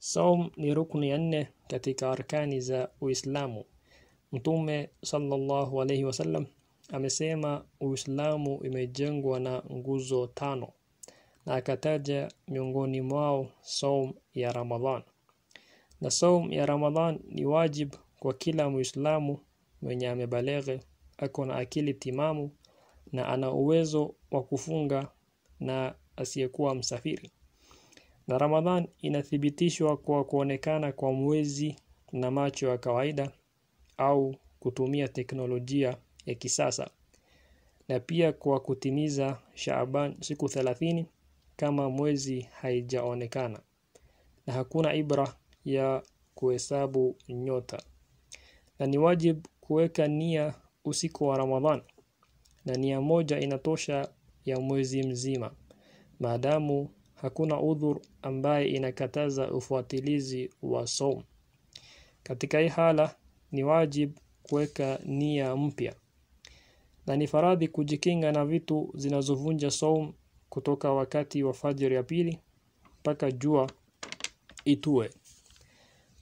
Saum ni rukni ya nne katika arkani za Uislamu. Mtume sallallahu alayhi wasallam amesema Uislamu imejengwa na nguzo tano na akataja miongoni mwao saum ya Ramadhan. Na saum ya Ramadhan ni wajib kwa kila Muislamu mwenye amebalege, ako na akili timamu na ana uwezo wa kufunga na asiyekuwa msafiri na Ramadhan inathibitishwa kwa kuonekana kwa mwezi na macho ya kawaida au kutumia teknolojia ya kisasa na pia kwa kutimiza Shaaban siku 30 kama mwezi haijaonekana na hakuna ibra ya kuhesabu nyota na ni wajib kuweka nia usiku wa Ramadhan na nia moja inatosha ya mwezi mzima maadamu Hakuna udhur ambaye inakataza ufuatilizi wa saum. Katika hii hala ni wajib kuweka nia mpya na ni faradhi kujikinga na vitu zinazovunja saum kutoka wakati wa fajr ya pili mpaka jua itue,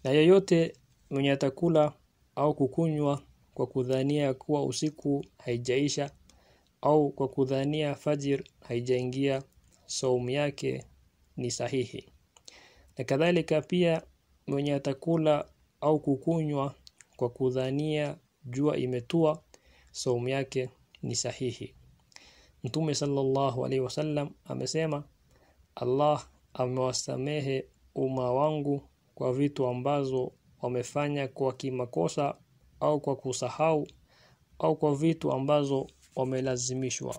na yeyote mwenye atakula au kukunywa kwa kudhania kuwa usiku haijaisha au kwa kudhania fajir haijaingia saumu yake ni sahihi na kadhalika pia mwenye atakula au kukunywa kwa kudhania jua imetua saumu yake ni sahihi Mtume sallallahu alaihi wasallam amesema Allah amewasamehe umma wangu kwa vitu ambazo wamefanya kwa kimakosa au kwa kusahau au kwa vitu ambazo wamelazimishwa